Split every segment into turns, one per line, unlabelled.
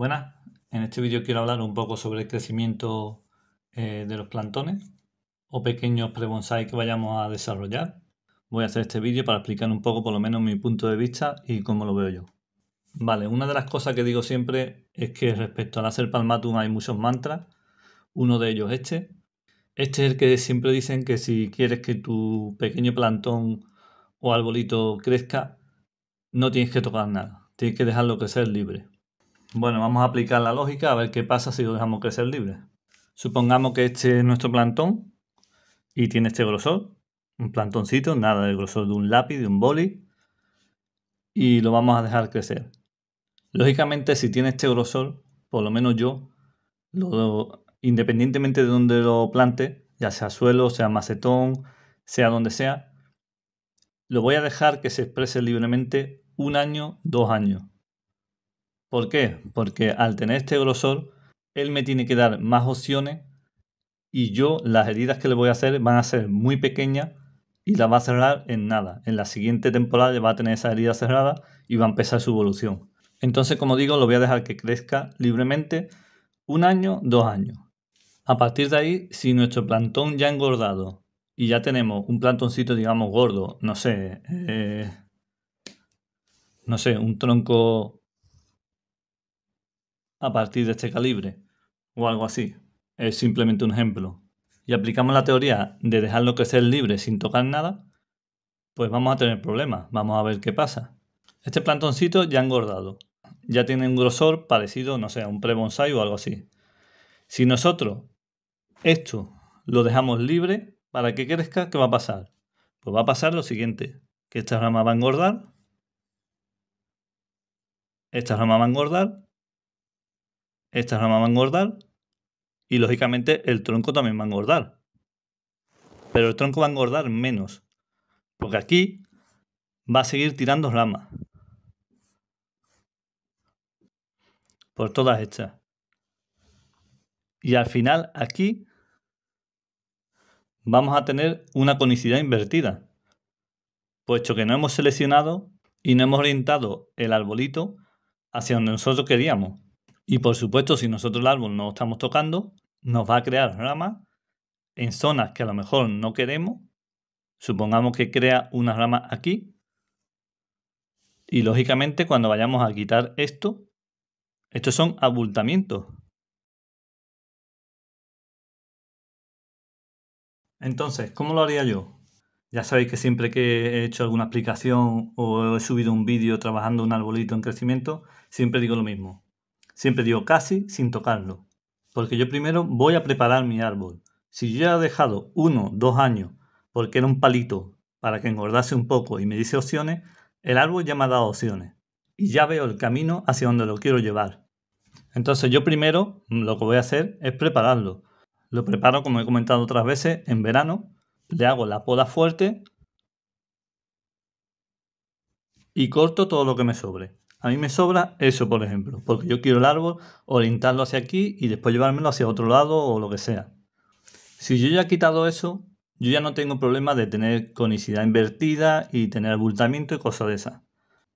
Buenas, en este vídeo quiero hablar un poco sobre el crecimiento eh, de los plantones o pequeños pre-bonsai que vayamos a desarrollar. Voy a hacer este vídeo para explicar un poco por lo menos mi punto de vista y cómo lo veo yo. Vale, una de las cosas que digo siempre es que respecto al hacer palmatum hay muchos mantras, uno de ellos este. Este es el que siempre dicen que si quieres que tu pequeño plantón o arbolito crezca, no tienes que tocar nada, tienes que dejarlo crecer libre. Bueno, vamos a aplicar la lógica a ver qué pasa si lo dejamos crecer libre. Supongamos que este es nuestro plantón y tiene este grosor, un plantoncito, nada del grosor de un lápiz, de un boli, y lo vamos a dejar crecer. Lógicamente, si tiene este grosor, por lo menos yo, lo, independientemente de donde lo plante, ya sea suelo, sea macetón, sea donde sea, lo voy a dejar que se exprese libremente un año, dos años. ¿Por qué? Porque al tener este grosor, él me tiene que dar más opciones y yo las heridas que le voy a hacer van a ser muy pequeñas y las va a cerrar en nada. En la siguiente temporada va a tener esa herida cerrada y va a empezar su evolución. Entonces, como digo, lo voy a dejar que crezca libremente un año, dos años. A partir de ahí, si nuestro plantón ya ha engordado y ya tenemos un plantoncito, digamos, gordo, no sé, eh, no sé, un tronco a partir de este calibre, o algo así. Es simplemente un ejemplo. Y aplicamos la teoría de dejarlo crecer libre sin tocar nada, pues vamos a tener problemas, vamos a ver qué pasa. Este plantoncito ya ha engordado, ya tiene un grosor parecido, no sé, a un pre-bonsai o algo así. Si nosotros esto lo dejamos libre para que crezca, ¿qué va a pasar? Pues va a pasar lo siguiente, que esta rama va a engordar, esta rama va a engordar esta rama va a engordar y lógicamente el tronco también va a engordar. Pero el tronco va a engordar menos. Porque aquí va a seguir tirando ramas. Por todas estas. Y al final aquí vamos a tener una conicidad invertida. Puesto que no hemos seleccionado y no hemos orientado el arbolito hacia donde nosotros queríamos. Y por supuesto, si nosotros el árbol no estamos tocando, nos va a crear ramas en zonas que a lo mejor no queremos. Supongamos que crea una rama aquí. Y lógicamente cuando vayamos a quitar esto, estos son abultamientos. Entonces, ¿cómo lo haría yo? Ya sabéis que siempre que he hecho alguna aplicación o he subido un vídeo trabajando un arbolito en crecimiento, siempre digo lo mismo. Siempre digo casi sin tocarlo, porque yo primero voy a preparar mi árbol. Si yo ya he dejado uno, dos años, porque era un palito para que engordase un poco y me dice opciones, el árbol ya me ha dado opciones y ya veo el camino hacia donde lo quiero llevar. Entonces yo primero mm, lo que voy a hacer es prepararlo. Lo preparo, como he comentado otras veces, en verano. Le hago la poda fuerte y corto todo lo que me sobre. A mí me sobra eso, por ejemplo, porque yo quiero el árbol orientarlo hacia aquí y después llevármelo hacia otro lado o lo que sea. Si yo ya he quitado eso, yo ya no tengo problema de tener conicidad invertida y tener abultamiento y cosas de esas.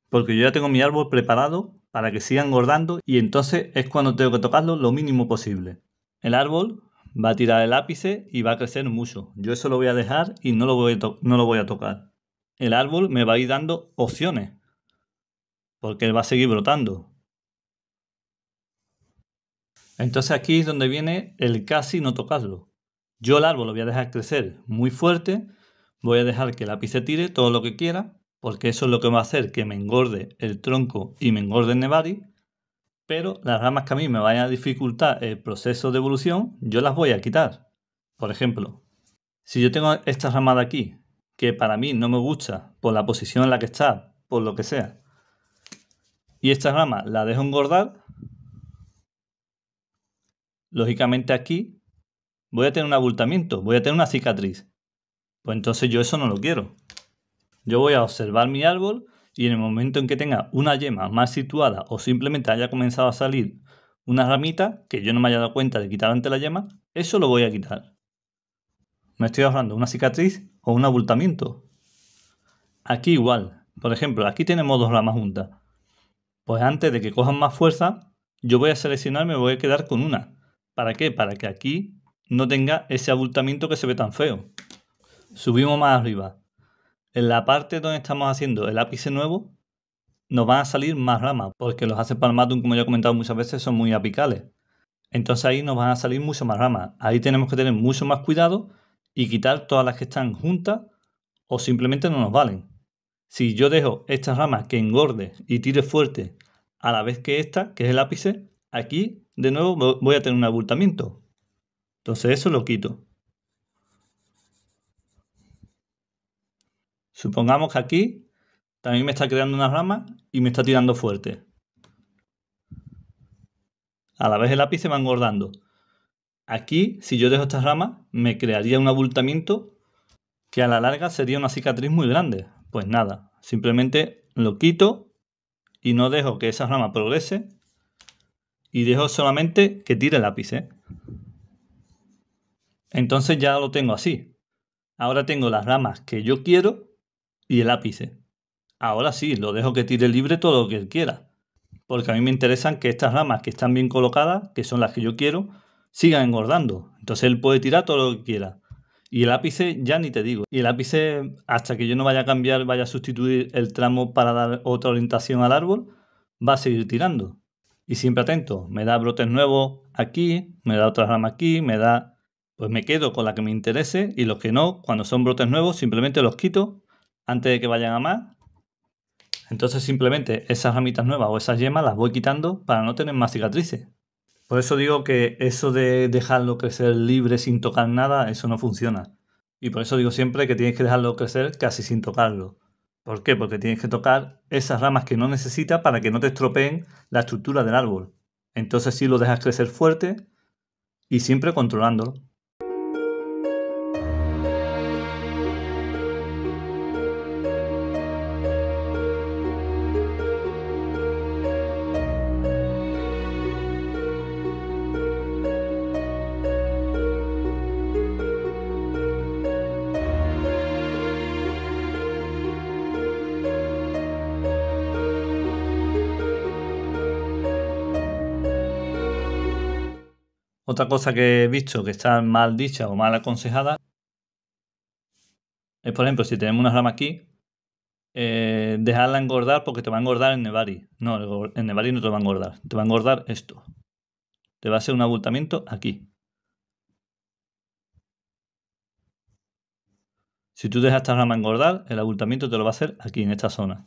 Porque yo ya tengo mi árbol preparado para que siga engordando y entonces es cuando tengo que tocarlo lo mínimo posible. El árbol va a tirar el ápice y va a crecer mucho. Yo eso lo voy a dejar y no lo voy a, no lo voy a tocar. El árbol me va a ir dando opciones porque él va a seguir brotando. Entonces aquí es donde viene el casi no tocarlo. Yo el árbol lo voy a dejar crecer muy fuerte, voy a dejar que el ápice tire todo lo que quiera, porque eso es lo que va a hacer que me engorde el tronco y me engorde el nevari, pero las ramas que a mí me vayan a dificultar el proceso de evolución, yo las voy a quitar. Por ejemplo, si yo tengo esta rama de aquí, que para mí no me gusta por la posición en la que está, por lo que sea, y esta rama la dejo engordar, lógicamente aquí voy a tener un abultamiento, voy a tener una cicatriz. Pues entonces yo eso no lo quiero. Yo voy a observar mi árbol y en el momento en que tenga una yema más situada o simplemente haya comenzado a salir una ramita que yo no me haya dado cuenta de quitar ante la yema, eso lo voy a quitar. Me estoy ahorrando una cicatriz o un abultamiento. Aquí igual. Por ejemplo, aquí tenemos dos ramas juntas. Pues antes de que cojan más fuerza, yo voy a seleccionar, me voy a quedar con una. ¿Para qué? Para que aquí no tenga ese abultamiento que se ve tan feo. Subimos más arriba. En la parte donde estamos haciendo el ápice nuevo, nos van a salir más ramas, porque los haces palmatum, como ya he comentado muchas veces, son muy apicales. Entonces ahí nos van a salir mucho más ramas. Ahí tenemos que tener mucho más cuidado y quitar todas las que están juntas o simplemente no nos valen. Si yo dejo esta rama que engorde y tire fuerte a la vez que esta, que es el ápice, aquí de nuevo voy a tener un abultamiento. Entonces eso lo quito. Supongamos que aquí también me está creando una rama y me está tirando fuerte. A la vez el ápice va engordando. Aquí, si yo dejo estas ramas, me crearía un abultamiento que a la larga sería una cicatriz muy grande. Pues nada, simplemente lo quito y no dejo que esa rama progrese y dejo solamente que tire el ápice. ¿eh? Entonces ya lo tengo así. Ahora tengo las ramas que yo quiero y el ápice. ¿eh? Ahora sí, lo dejo que tire libre todo lo que él quiera. Porque a mí me interesan que estas ramas que están bien colocadas, que son las que yo quiero, sigan engordando. Entonces él puede tirar todo lo que quiera. Y el ápice, ya ni te digo. Y el ápice, hasta que yo no vaya a cambiar, vaya a sustituir el tramo para dar otra orientación al árbol, va a seguir tirando. Y siempre atento, me da brotes nuevos aquí, me da otra rama aquí, me da... Pues me quedo con la que me interese y los que no, cuando son brotes nuevos, simplemente los quito antes de que vayan a más. Entonces simplemente esas ramitas nuevas o esas yemas las voy quitando para no tener más cicatrices. Por eso digo que eso de dejarlo crecer libre sin tocar nada, eso no funciona. Y por eso digo siempre que tienes que dejarlo crecer casi sin tocarlo. ¿Por qué? Porque tienes que tocar esas ramas que no necesitas para que no te estropeen la estructura del árbol. Entonces sí lo dejas crecer fuerte y siempre controlándolo. Otra cosa que he visto que está mal dicha o mal aconsejada es, por ejemplo, si tenemos una rama aquí, eh, dejarla engordar porque te va a engordar el Nevari. No, en Nevari no te va a engordar. Te va a engordar esto. Te va a hacer un abultamiento aquí. Si tú dejas esta rama engordar, el abultamiento te lo va a hacer aquí, en esta zona.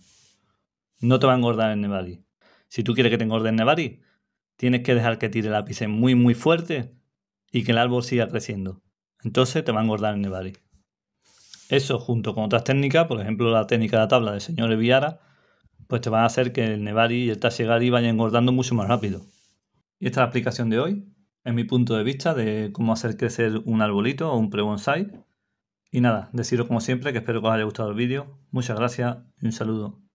No te va a engordar en Nevari. Si tú quieres que te engorde el Nevari, tienes que dejar que tire el ápice muy muy fuerte y que el árbol siga creciendo. Entonces te va a engordar el nevari. Eso junto con otras técnicas, por ejemplo la técnica de la tabla del señor Eviara, pues te van a hacer que el nevari y el tashigari vayan engordando mucho más rápido. Y esta es la aplicación de hoy, en mi punto de vista de cómo hacer crecer un arbolito o un pre-bonsai. Y nada, deciros como siempre que espero que os haya gustado el vídeo. Muchas gracias y un saludo.